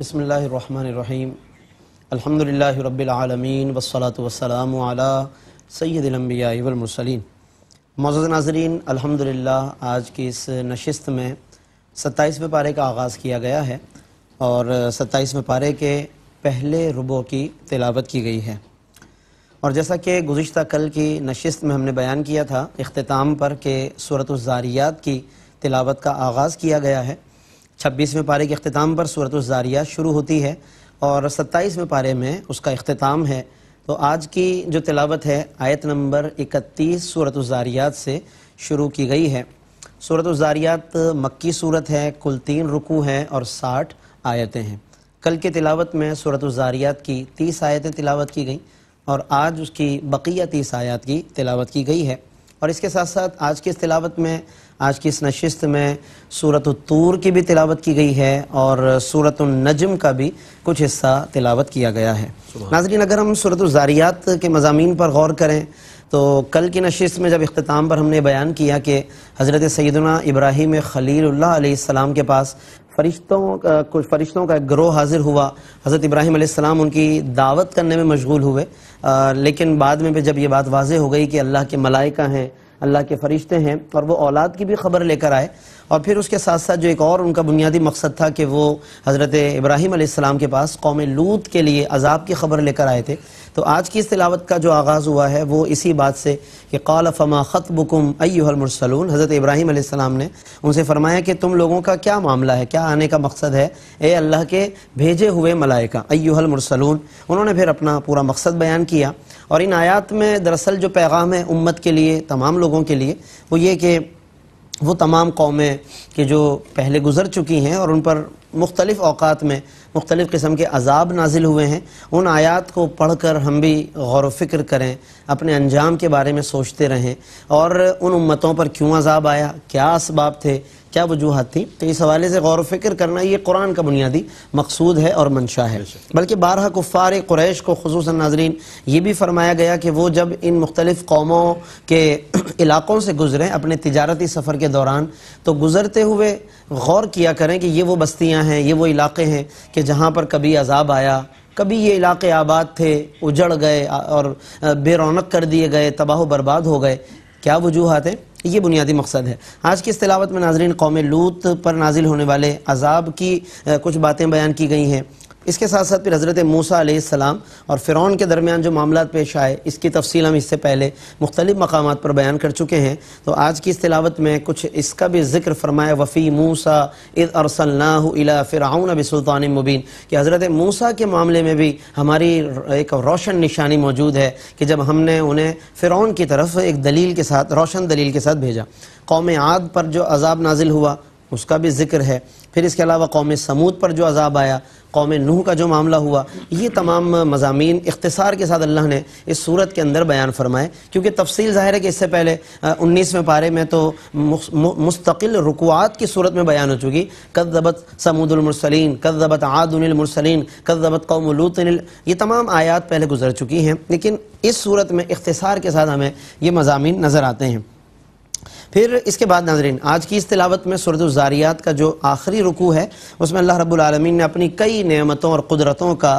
बसमीम अलहमदिल्ला रबालमीन वसलात वसलाम सैदम्बियामरसलिन मौजूद नाजरीन अल्हम्दुलिल्लाह आज की इस नशस्त में सत्ताईसवें पारे का आगाज़ किया गया है और सत्ताईसवें पारे के पहले रुबो की तिलावत की गई है और जैसा कि गुज्त कल की नशस्त में हमने बयान किया था अख्ताम पर कि सूरत ज़ारियात की तिलावत का आगाज़ किया गया है छब्बीसवें पारे के अख्ताम पर सूरत ज़ारिया शुरू होती है और सत्ताईसवें पारे में उसका अख्ताम है तो आज की जो तिलावत है आयत नंबर इकतीस सूरत ज़ारियात से शुरू की गई है सूरत ज़ारियात मक्की सूरत है कुल तीन रुकू हैं और साठ आयतें हैं कल के तिलावत में सूरत ज़ारियात की तीस आयतें तिलावत की गई और आज उसकी बकिया तीस आयत की तिलावत की गई है और इसके साथ साथ आज की इस तिलावत में आज की इस नशिस्त में सूरत तूर की भी तिलावत की गई है और सूरत नजम का भी कुछ हिस्सा तिलावत किया गया है नाजरीन अगर हम सूरत ज़ारियात के मजामी पर गौर करें तो कल की नशिस्त में जब अख्ताम पर हमने बयान किया कि हज़रत सैदना इब्राहिम ख़लील्लाम के पास फरिश्तों का कुछ फरिश्तों का ग्रोह हाजिर हुआ हज़रत इब्राहिम आसमाम उनकी दावत करने में मशगूल हुए आ, लेकिन बाद में भी जब ये बात वाज हो गई कि अल्लाह के मलाइका हैं अल्लाह के फरिश्ते हैं और वो औलाद की भी खबर लेकर आए और फिर उसके साथ साथ जो एक और उनका बुनियादी मकसद था कि वो हज़रत इब्राहिम के पास कौम लूत के लिए अजाब की खबर लेकर आए थे तो आज की इस तिलावत का जो आगाज़ हुआ है वो इसी बात से कि कौल फ़मा बुकुम अय्युलमरसलून हज़रत इब्राहिम आसमाम ने उनसे फरमाया कि तुम लोगों का क्या मामला है क्या आने का मकसद है ए अल्लाह के भेजे हुए मलाइका अय्युलमरसलून उन्होंने फिर अपना पूरा मकसद बयान किया और इन आयात में दरअसल जो पैगाम है उम्मत के लिए तमाम लोगों के लिए वो ये कि वो तमाम कौमें कि जो पहले गुजर चुकी हैं और उन पर मुख्तलिफ़ अवकात में मुख्तलिफ़ किस्म के अजाब नाजिल हुए हैं उन आयात को पढ़ कर हम भी गौर फ़िक्र करें अपने अंजाम के बारे में सोचते रहें और उन उम्मतों पर क्यों अजाब आया क्या इसबाब थे क्या वजूहत थी तो इस हवाले से गौर फिक्र करना ये कुरान का बुनियादी मकसूद है और मंशा है बल्कि बारह कुफ़ार क्रैश को खसूस नाजरीन ये भी फरमाया गया कि वो जब इन मुख्तलिफ़ कौमों के इलाक़ों से गुजरें अपने तजारती सफ़र के दौरान तो गुज़रते हुए गौर किया करें कि ये वो बस्तियाँ हैं ये वो इलाक़े हैं कि जहाँ पर कभी अजाब आया कभी ये इलाके आबाद थे उजड़ गए और बेरौनक कर दिए गए तबाह बर्बाद हो गए क्या वजूहत है ये बुनियादी मकसद है आज की इस तलावत में नाजरीन कौम लूत पर नाजिल होने वाले अजाब की कुछ बातें बयान की गई हैं इसके साथ साथ फिर हज़रत मूसा सलाम और फ़िरौन के दरमियान जो मामला पेश आए इसकी तफसील हम इससे पहले मुख्तलिफ़ मकाम पर बयान कर चुके हैं तो आज की इस तिलावत में कुछ इसका भी जिक्र फरमाया वफ़ी मूसा इद अरसल्ला फ़िरौन अब सुल्तान मुबीन कि हज़रत मूसा के मामले में भी हमारी एक रोशन निशानी मौजूद है कि जब हमने उन्हें फ़िरौन की तरफ एक दलील के साथ रोशन दलील के साथ भेजा कौम आद पर जो अजाब नाजिल हुआ उसका भी जिक्र है फिर इसके अलावा कौम समूद पर जो अजाब आया कौम नूह का जो मामला हुआ ये तमाम मजामी इख्तसार के साथ अल्लाह ने इस सूरत के अंदर बयान फरमाए क्योंकि तफसील ज़ाहिर है कि इससे पहले उन्नीसवें पारे में तो मुस्तकिल रुकवात की सूरत में बयान हो चुकी कदबत समूदमरसलिन कदबत आदमरसलिन कदबत कौमलूतन ये तमाम आयात पहले गुजर चुकी हैं लेकिन इस सूरत में इख्तसार के साथ हमें ये मजामी नज़र आते हैं फिर इसके बाद नाजरीन आज की इस तिलावत में सूरत का जो आखिरी रुकू है उसमें अल्लाह रब्बुल आलमीन ने अपनी कई नेमतों और कुदरतों का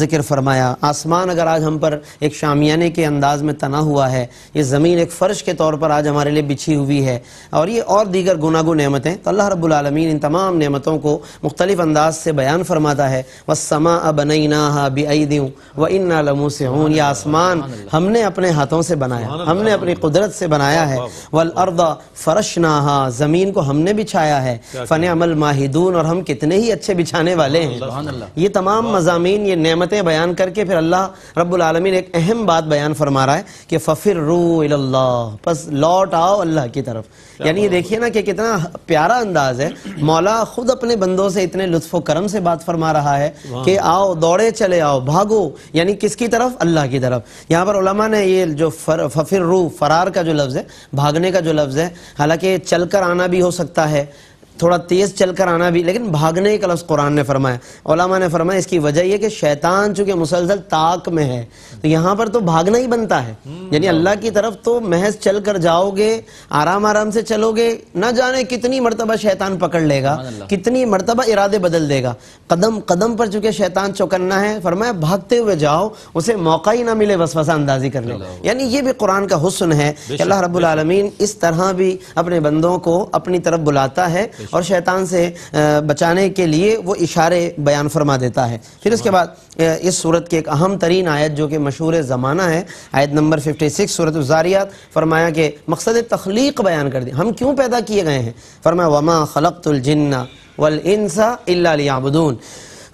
जिक्र फरमाया आसमान अगर आज हम पर एक शामियाने के अंदाज में तना हुआ है ये ज़मीन एक फ़र्श के तौर पर आज हमारे लिए बिछी हुई है और ये और दीगर गुनागु नेमतें तो अल्लाह रब्बुल आलमीन इन तमाम नेमतों को मुख्तलिफ अंदाज से बयान फरमाता है व समा बनई ना आई दूँ व इन ना लमू से हूँ यह आसमान हमने अपने हाथों से बनाया हमने अपनी कुदरत से बनाया है वल अरदा फरश नाहा जमीन को हमने बिछाया है फ़न अमल माहिदून और हम कितने ही अच्छे बिछाने वाले हैं ये तमाम मजामी ये नमतें बयान करके फिर अल्लाह रबालमीन एक अहम बात बयान फरमा रहा है कि फफिर रूल्ला बस लौट आओ अल्लाह की तरफ यानी ये देखिए ना कि कितना प्यारा अंदाज है मौला खुद अपने बंदों से इतने लुत्फ करम से बात फरमा रहा है कि आओ दौड़े चले आओ भागो यानी किसकी तरफ अल्लाह की तरफ यहाँ पर उलमा ने ये जो फर, फफिर रू फरार का जो लफ्ज़ है भागने का जो लफ्ज़ है हालांकि चलकर आना भी हो सकता है थोड़ा तेज़ चल कर आना भी लेकिन भागने का लफ्ज़ कुरान ने फरमाया ने फरमाया इसकी वजह यह कि शैतान चूंकि मुसलसल ताक में है तो यहाँ पर तो भागना ही बनता है हम्म। यानी अल्लाह की तरफ तो महज चल कर जाओगे आराम आराम से चलोगे ना जाने कितनी मरतबा शैतान पकड़ लेगा कितनी मरतबा इरादे बदल देगा कदम कदम पर चूंकि शैतान चौकन्ना है फरमाया भागते हुए जाओ उसे मौका ही ना मिले वसवसा अंदाजी करने यानी ये भी कुरान का हुसन है अल्लाह आलमीन इस तरह भी अपने बंदों को अपनी तरफ बुलाता है और शैतान से बचाने के लिए वो इशारे बयान फरमा देता है फिर उसके बाद इस सूरत की एक अहम तरीन आयत जो कि मशहूर ज़माना है आयत नंबर फिफ्टी सिक्स सूरत उजारियात फरमाया कि मकसद तख्लीक बयान कर दिया हम क्यों पैदा किए गए हैं फरमाया वमा खलकतुलजन्ना वल इंसा इल्ला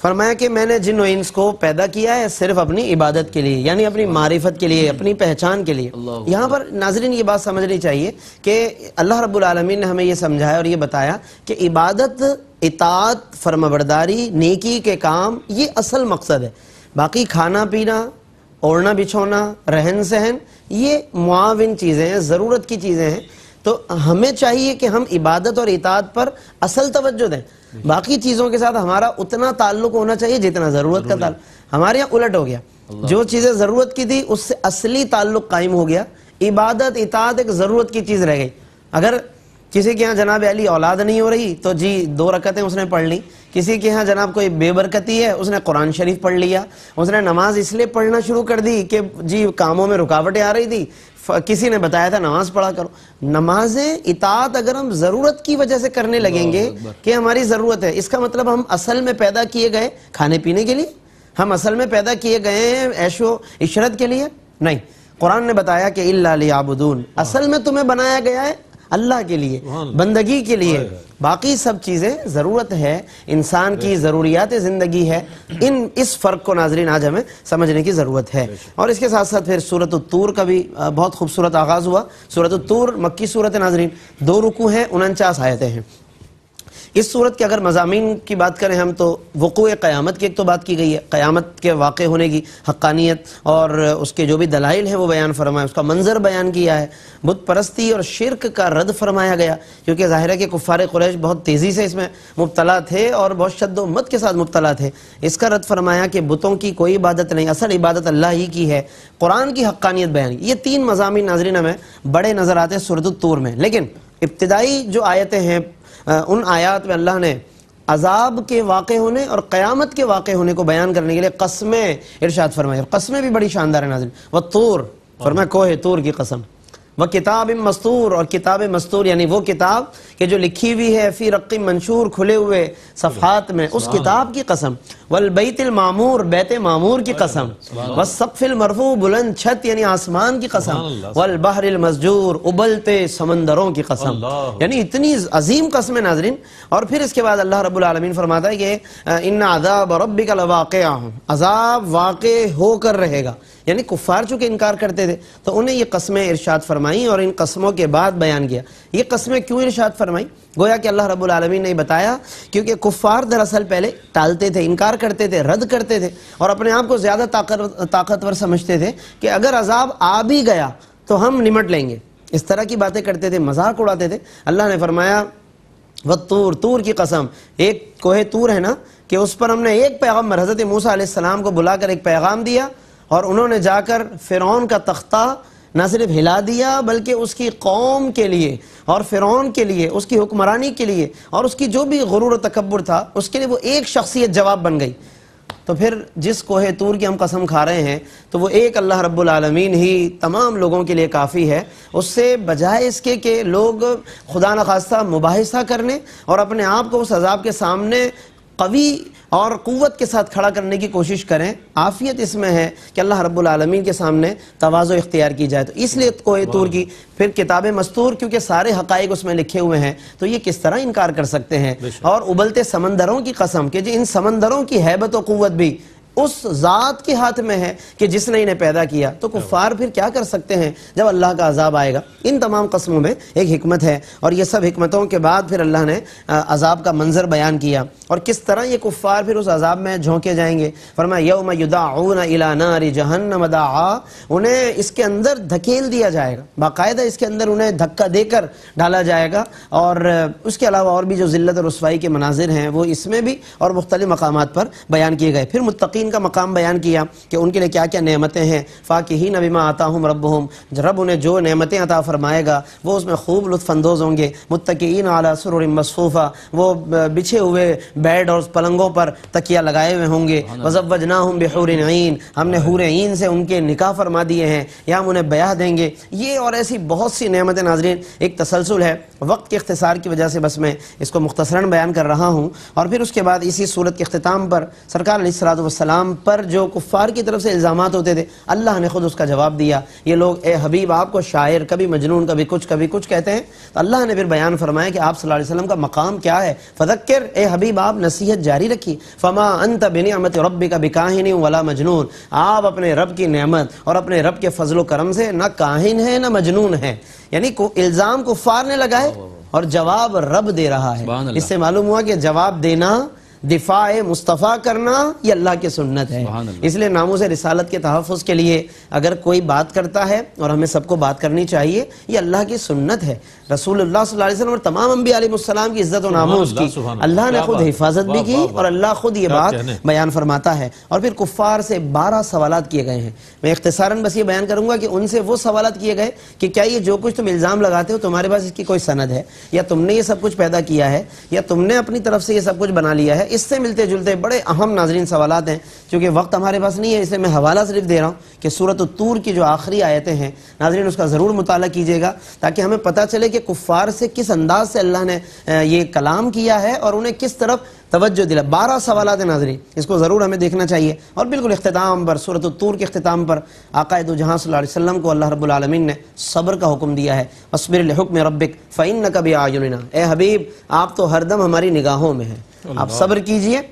फरमाया कि मैंने जिन इंस को पैदा किया है सिर्फ अपनी इबादत के लिए यानी अपनी मारिफत के लिए अपनी पहचान के लिए यहाँ पर नाजरीन ये बात समझनी चाहिए कि अल्लाह रब्बुल आलमीन ने हमें ये समझाया और ये बताया कि इबादत इतात फर्मबरदारी नेकी के काम ये असल मकसद है बाकी खाना पीना ओढ़ना बिछोना रहन सहन ये मुआविन चीज़ें हैं ज़रूरत की चीज़ें हैं तो हमें चाहिए कि हम इबादत और इतात पर असल तवज्जो दें बाकी चीज़ों के साथ हमारा उतना ताल्लुक होना चाहिए जितना ज़रूरत का ताल्लुक हमारे यहाँ उलट हो गया जो चीज़ें ज़रूरत की थी उससे असली ताल्लुक कायम हो गया इबादत इताद एक ज़रूरत की चीज़ रह गई अगर किसी के यहाँ जनाब अली औलाद नहीं हो रही तो जी दो रकतें उसने पढ़ ली किसी के यहाँ जनाब कोई बेबरकती है उसने कुरान शरीफ पढ़ लिया उसने नमाज इसलिए पढ़ना शुरू कर दी कि जी कामों में रुकावटें आ रही थी किसी ने बताया था नमाज पढ़ा करो नमाजें इतात अगर हम ज़रूरत की वजह से करने लगेंगे कि हमारी ज़रूरत है इसका मतलब हम असल में पैदा किए गए खाने पीने के लिए हम असल में पैदा किए गए हैं ऐशो इशरत के लिए नहीं कुरान ने बताया कि आबुदून असल में तुम्हें बनाया गया है अल्लाह के लिए बंदगी के लिए बाकी सब चीज़ें ज़रूरत है इंसान की ज़रूरियात ज़िंदगी है इन इस फ़र्क को नाजरीन आज हमें समझने की ज़रूरत है और इसके साथ साथ फिर सूरत तूर का भी बहुत खूबसूरत आगाज़ हुआ सूरत तूर मक्की सूरत नाजरीन दो रुकू हैं उनचास आयतें हैं इस सूरत के अगर मजामी की बात करें हम तो वक़ू क़्यामत की एक तो बात की गई है क़्यामत के वाक़ होने की हक्कानियत और उसके जो भी दलाइल है वो बयान फरमाए उसका मंजर बयान किया है बुत परस्ती और शिरक का रद्द फरमाया गया क्योंकि ज़ाहिर है कि कुफ़ार कुरैश बहुत तेज़ी से इसमें मुबतला थे और बहुत शद मत के साथ मुबतला थे इसका रद्द फरमाया कि बुतों की कोई इबादत नहीं असल इबादत अल्लाह ही की है कुरान की हक्कानियत बयान ये तीन मजामी नाजरीन हमें बड़े नज़र आते हैं सूरत तूर में लेकिन इब्तदाई जो आयतें हैं उन आयात में अल्लाह ने अजाब के वाक़ होने और क़यामत के वाक़ होने को बयान करने के लिए कस्में इर्शाद फरमाई कस्मे कस्में भी बड़ी शानदार है नाजिन व तूर फरमाए कोह तूर की कसम व किताब मस्तूर और किताब मस्तूर यानी वो किताब के जो लिखी हुई है फिर रक्की मंशूर खुले हुए सफ़ात में उस किताब की कसम वल वलबैतिल मामूर बैत मामूर की कसम वसफ़िल मरफू बुलंद छत यानी आसमान की कसम वल बहरिल मजदूर उबलते समंदरों की कसम यानी इतनी अजीम कसम नाजरीन और फिर इसके बाद अल्लाह रबालमीन फरमाता है कि इन अदाब रबी का वाक़ अजाब वाक़ होकर रहेगा यानी कुफ़ार चूँकि इनकार करते थे तो उन्हें ये कस्में इरशाद फरमाई और इन कस्मों के बाद बयान किया ये कस्में क्यों इरशाद फरमाई गोया कि अल्लाह रबालमीन ने बताया क्योंकि कुफ़ार दरअसल पहले टालते थे इनकार करते थे रद्द करते थे और अपने आप को ज़्यादा ताकतवर समझते थे कि अगर अजाब आ भी गया तो हम निमट लेंगे इस तरह की बातें करते थे मजाक उड़ाते थे अल्लाह ने फरमाया व तूर तूर की कसम एक कोहे तूर है ना कि उस पर हमने एक पैगाम हज़रत मूसा को बुलाकर एक पैगाम दिया और उन्होंने जाकर फ़िरौन का तख्ता न सिर्फ हिला दिया बल्कि उसकी कौम के लिए और फ़िरौन के लिए उसकी हुक्मरानी के लिए और उसकी जो भी गुरूर तकबर था उसके लिए वो एक शख्सियत जवाब बन गई तो फिर जिस कोह तूर की हम कसम खा रहे हैं तो वो एक अल्लाह रब्बुल ही तमाम लोगों के लिए काफ़ी है उससे बजाय इसके कि लोग खुदा न खास्ता मुबासा करने और अपने आप को उस अजाब के सामने कवि और क़वत के साथ खड़ा करने की कोशिश करें आफियत इसमें है कि अल्लाह रब्लमीन के सामने तोज़ो इख्तियार की जाए तो इसलिए कोए तो तूर की फिर किताब मस्तूर क्योंकि सारे हक़ उसमें लिखे हुए हैं तो ये किस तरह इनकार कर सकते हैं और उबलते समंदरों की कसम के जी इन समंदरों की हैबत और क़वत भी उस ज़ात के हाथ में है कि जिसने इन्हें पैदा किया तो कुफ़ार फिर क्या कर सकते हैं जब अल्लाह का अजाब आएगा इन तमाम कस्मों में एक हमत है और ये सब हमतों के बाद फिर अल्लाह ने अजाब का मंजर बयान किया और किस तरह ये कुफ़ार फिर उस अजाब में झोंके जाएंगे उन्हें इसके अंदर धकेल दिया जाएगा बाकायदा इसके अंदर उन्हें धक्का देकर डाला जाएगा और उसके अलावा और भी जो जिल्लत और रसवाई के मनाजिर हैं वो इसमें भी और मुख्तलि मकाम पर बयान किए गए फिर मुतकीन मुतकीन का मकाम बयान किया कि उनके लिए क्या क्या नमतें हैं ही नबीमा आता हूँ रब हम रब उन्हें जो नमतें अता फरमाएगा वो उसमें खूब लुफानंदोज होंगे मुतकीन आला सुर मसफूफ़ा वो बिछे हुए बेड और पलंगों पर तकिया लगाए हुए होंगे ना हम बेहूर आइन हमने हूर आइन से उनके निका फरमा दिए हैं या हम उन्हें बयाह देंगे ये और ऐसी बहुत सी नमतें नाजरीन एक तसलसल है वक्त के अख्तसार की वजह से बस मैं इसको मुख्तसरा बयान कर रहा हूँ और फिर उसके बाद इसी सूरत के अख्ताम पर सरकार सलाम इस्लाम पर जो कुफ़ार की तरफ से इल्ज़ाम होते थे अल्लाह ने ख़ुद उसका जवाब दिया ये लोग ए हबीब आपको शायर कभी मजनून कभी कुछ कभी कुछ कहते हैं तो अल्लाह ने फिर बयान फरमाया कि आप सल्लल्लाहु अलैहि वसल्लम का मकाम क्या है फ़दक्र ए हबीब आप नसीहत जारी रखी फमा अंत बिनमत रब का बिकाहिन वला मजनून आप अपने रब की नमत और अपने रब के फजल करम से ना काहिन है ना मजनून है यानी को इल्ज़ाम कुफ़ार ने लगाए और जवाब रब दे रहा है इससे मालूम हुआ कि जवाब देना दिफा मुस्तफ़ा करना ये अल्लाह की सुन्नत है इसलिए नामों से रिसालत के तहफ़ के लिए अगर कोई बात करता है और हमें सबको बात करनी चाहिए ये अल्लाह की सुन्नत है रसूल और तमाम अम्बी आलिम की इज्जत नामोज की अल्लाह ने खुद हिफाजत भी की और अल्लाह खुद ये बात बयान फरमाता है और फिर कुफ़ार से बारह सवाल किए गए हैं मैं इख्तसारा बस ये बयान करूंगा कि उनसे वो सवाल किए गए कि क्या ये जो कुछ तुम इल्ज़ाम लगाते हो तुम्हारे पास इसकी कोई सनद है या तुमने ये सब कुछ पैदा किया है या तुमने अपनी तरफ से ये सब कुछ बना लिया है इससे मिलते जुलते बड़े अहम नाजरीन सवाल हैं क्योंकि वक्त हमारे पास नहीं है इसे मैं हवाला सिर्फ दे रहा हूँ कि सूरत तूर की जो आखिरी आयतें हैं नाजरीन उसका ज़रूर मुताल कीजिएगा ताकि हमें पता चले कि कि कुफ़ार से किस अंदाज से अल्लाह ने ये कलाम किया है और उन्हें किस तरफ तवज्जो दिला बारह सवाल नाजरी इसको ज़रूर हमें देखना चाहिए और बिल्कुल अख्ताम पर सूरत तूर के अख्ताम पर आकायद जहाँ वसम को अल्लाह रबालमीन ने सब्र का हुक्म दिया है असबिर हुक्म रबिक फ़ैन न कभी आयुनना ए हबीब आप तो हरदम हमारी निगाहों में हैं आप सब्र कीजिए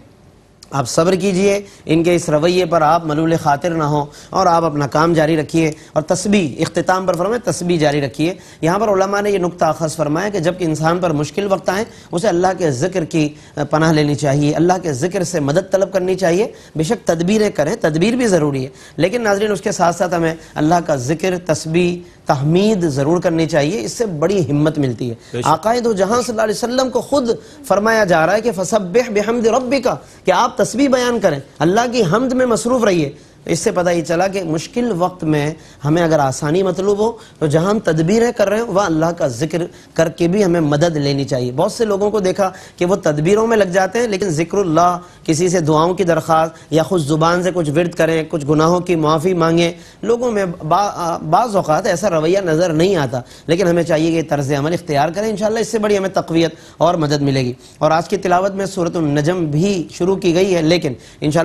आप सब्र कीजिए इनके इस रवैये पर आप मलूल खातिर ना हो और आप अपना काम जारी रखिए और तस्बी अख्ताम पर फरमाए तस्बी जारी रखिए यहाँ पर उलमा ने यह नुकता अखज़ फरमाया कि जबकि इंसान पर मुश्किल वक्त आए उसे अल्लाह के ज़िक्र की पनाह लेनी चाहिए अल्लाह के ज़िक्र से मदद तलब करनी चाहिए बेशक तदबीरें करें तदबीर भी ज़रूरी है लेकिन नाजरीन उसके साथ साथ हमें अल्लाह का ज़िक्र तस्बी तहमीद ज़रूर करनी चाहिए इससे बड़ी हिम्मत मिलती है आकाए दो जहां वसल्लम को ख़ुद फरमाया जा रहा है कि फसब बेहमद रबी का कि आप तस्वीर बयान करें अल्लाह की हमद में मसरूफ़ रहिए तो इससे पता ही चला कि मुश्किल वक्त में हमें अगर आसानी मतलूब हो तो जहाँ हम तदबीरें कर रहे हो वह अल्लाह का जिक्र करके भी हमें मदद लेनी चाहिए बहुत से लोगों को देखा कि वो तदबीरों में लग जाते हैं लेकिन जिक्रल्ला किसी से दुआओं की दरख्वास्त या खुद ज़ुबान से कुछ विरद करें कुछ गुनाहों की माफ़ी मांगें लोगों में बाज़ात ऐसा रवैया नज़र नहीं आता लेकिन हमें चाहिए कि तर्ज अमल इख्तियार करें इन इससे बड़ी हमें तकवीत और मदद मिलेगी और आज की तिलावत में सूरत नजम भी शुरू की गई है लेकिन इन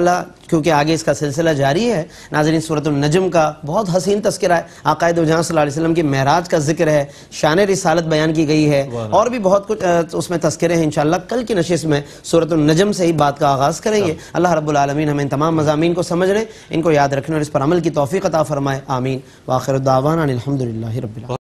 क्योंकि आगे इसका सिलसिला जारी है है नाजरीन सूरत नजम का बहुत हसीन तस्करा है आकायद जहाँ वसल्लम की महराज का जिक्र है शान रिसालत बयान की गई है और भी बहुत कुछ तो उसमें तस्करे हैं इन कल की नशिस में सूरत नजम से ही बात का आगाज़ करेंगे हाँ। अल्लाह रबालमीन हमें तमाम मजामी को समझ रहे इनको याद रखने और इस पर अमल की तोफ़ी कता फ़रमाए आमीन वाखिर दावान अलहमदिल्ला